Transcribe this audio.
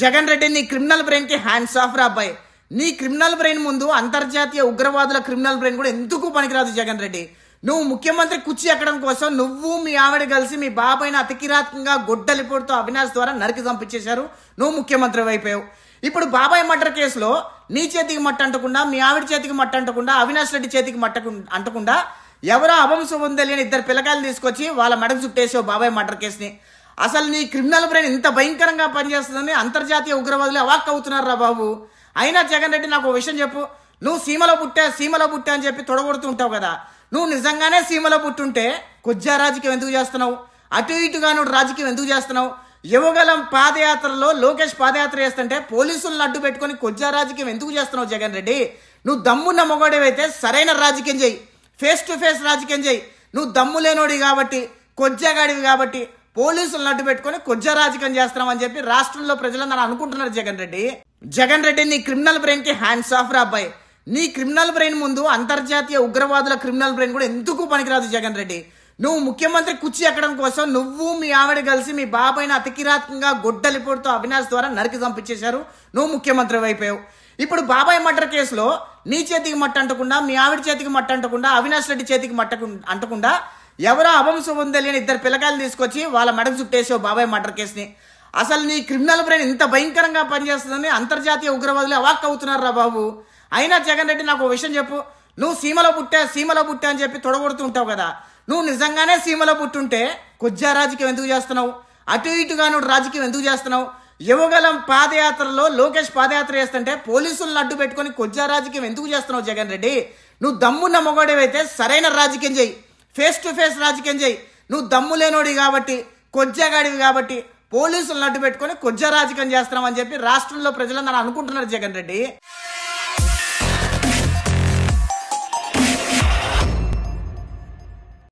జగన్ రెడ్డి నీ క్రిమినల్ బ్రెయిన్కి hands of రాబాయ్ నీ క్రిమినల్ బ్రెయిన్ ముందు అంతర్జాతీయ ఉగ్రవాదుల క్రిమినల్ బ్రెయిన్ కూడా ఎందుకు పనికిరాదు జగన్ రెడ్డి నువ్వు ముఖ్యమంత్రి కుర్చీ ఎక్కడం కోసం నువ్వు మీ ఆవిడ కలిసి మీ బాబాయిని అతికిరాత్మకంగా గొడ్డలిపోటుతో అవినాష్ ద్వారా నరికి చంపించేశారు నువ్వు ముఖ్యమంత్రి అయిపోయావు ఇప్పుడు బాబాయ్ మర్డర్ కేసులో నీ చేతికి మట్ట అంటకుండా మీ ఆవిడ చేతికి మట్ట అంటకుండా అవినాష్ రెడ్డి చేతికి మట్ట అంటకుండా ఎవరో అభంశం ఉందని ఇద్దరు పిల్లకాయలు తీసుకొచ్చి వాళ్ళ మెడకు చుట్టేసావు బాబాయ్ మర్డర్ కేసుని అసలు నీ క్రిమినల్ బ్రెయిన్ ఇంత భయంకరంగా పనిచేస్తుందని అంతర్జాతీయ ఉగ్రవాదులు అవాక్ రా బాబు అయినా జగన్ రెడ్డి నాకు ఒక విషయం చెప్పు నువ్వు సీమలో పుట్టా సీమలో పుట్టా అని చెప్పి ఉంటావు కదా నువ్వు నిజంగానే సీమలో పుట్టుంటే కొజ్జా రాజకీయం ఎందుకు చేస్తున్నావు అటు ఇటుగా నువ్వు రాజకీయం ఎందుకు చేస్తున్నావు యువగలం పాదయాత్రలో లోకేష్ పాదయాత్ర చేస్తుంటే పోలీసులను అడ్డు పెట్టుకొని కొజ్జా రాజకీయం ఎందుకు చేస్తున్నావు జగన్ రెడ్డి నువ్వు దమ్మున్న మొగోడేవైతే సరైన రాజకీయం చేయి ఫేస్ టు ఫేస్ రాజకీయం చేయి నువ్వు దమ్ము లేనోడి కాబట్టి కొజ్జాగాడివి కాబట్టి పోలీసులను అడ్డు పెట్టుకొని కొజ్జ రాజకీయం చేస్తున్నామని చెప్పి రాష్ట్రంలో ప్రజలందరూ అనుకుంటున్నారు జగన్ రెడ్డి జగన్ రెడ్డి నీ క్రిమినల్ కి హ్యాండ్స్ ఆఫ్ రా నీ క్రిమినల్ బ్రెయిన్ ముందు అంతర్జాతీయ ఉగ్రవాదుల క్రిమినల్ బ్రెయిన్ కూడా ఎందుకు పనికిరాదు జగన్ రెడ్డి నువ్వు ముఖ్యమంత్రి కుర్చీ ఎక్కడం కోసం నువ్వు మీ ఆవిడ కలిసి మీ బాబాయిని అతికిరాతకంగా గొడ్డలిపోటుతో అవినాష్ ద్వారా నరికి చంపించేశారు నువ్వు ముఖ్యమంత్రి అయిపోయావు ఇప్పుడు బాబాయ్ మర్డర్ కేసులో నీ చేతికి మట్ట అంటకుండా మీ ఆవిడ చేతికి మట్ట అంటకుండా అవినాష్ రెడ్డి చేతికి మట్ట అంటకుండా ఎవరో అవంశం ఉందో లేని ఇద్దరు పిల్లకాయలు తీసుకొచ్చి వాళ్ళ మెడ చుట్టేసావు బాబాయ్ మర్డర్ కేసుని అసలు నీ క్రిమినల్ బ్రెయిన్ ఇంత భయంకరంగా పనిచేస్తుందని అంతర్జాతీయ ఉగ్రవాదులు అవాక్ అవుతున్నారు రా బాబు అయినా జగన్ రెడ్డి నాకు ఒక విషయం చెప్పు నువ్వు సీమలో పుట్టా సీమలో పుట్టా అని చెప్పి తొడగొడుతూ ఉంటావు కదా నువ్వు నిజంగానే సీమలో పుట్టుంటే కుజ్జా రాజకీయం ఎందుకు చేస్తున్నావు అటు ఇటుగా నువ్వు రాజకీయం ఎందుకు చేస్తున్నావు యువగలం పాదయాత్రలో లోకేష్ పాదయాత్ర చేస్తుంటే పోలీసులను అడ్డు పెట్టుకొని కుజ్జా రాజకీయం ఎందుకు చేస్తున్నావు జగన్ రెడ్డి నువ్వు దమ్మున్న మొగోడేవైతే సరైన రాజకీయం చేయి ఫేస్ టు ఫేస్ రాజకీయం చేయి నువ్వు దమ్ము లేనోడి కాబట్టి కొజ్జగాడివి కాబట్టి పోలీసులు నడ్డు పెట్టుకొని కొజ్జ రాజకీయం చేస్తున్నామని చెప్పి రాష్ట్రంలో ప్రజలందరూ అనుకుంటున్నారు జగన్ రెడ్డి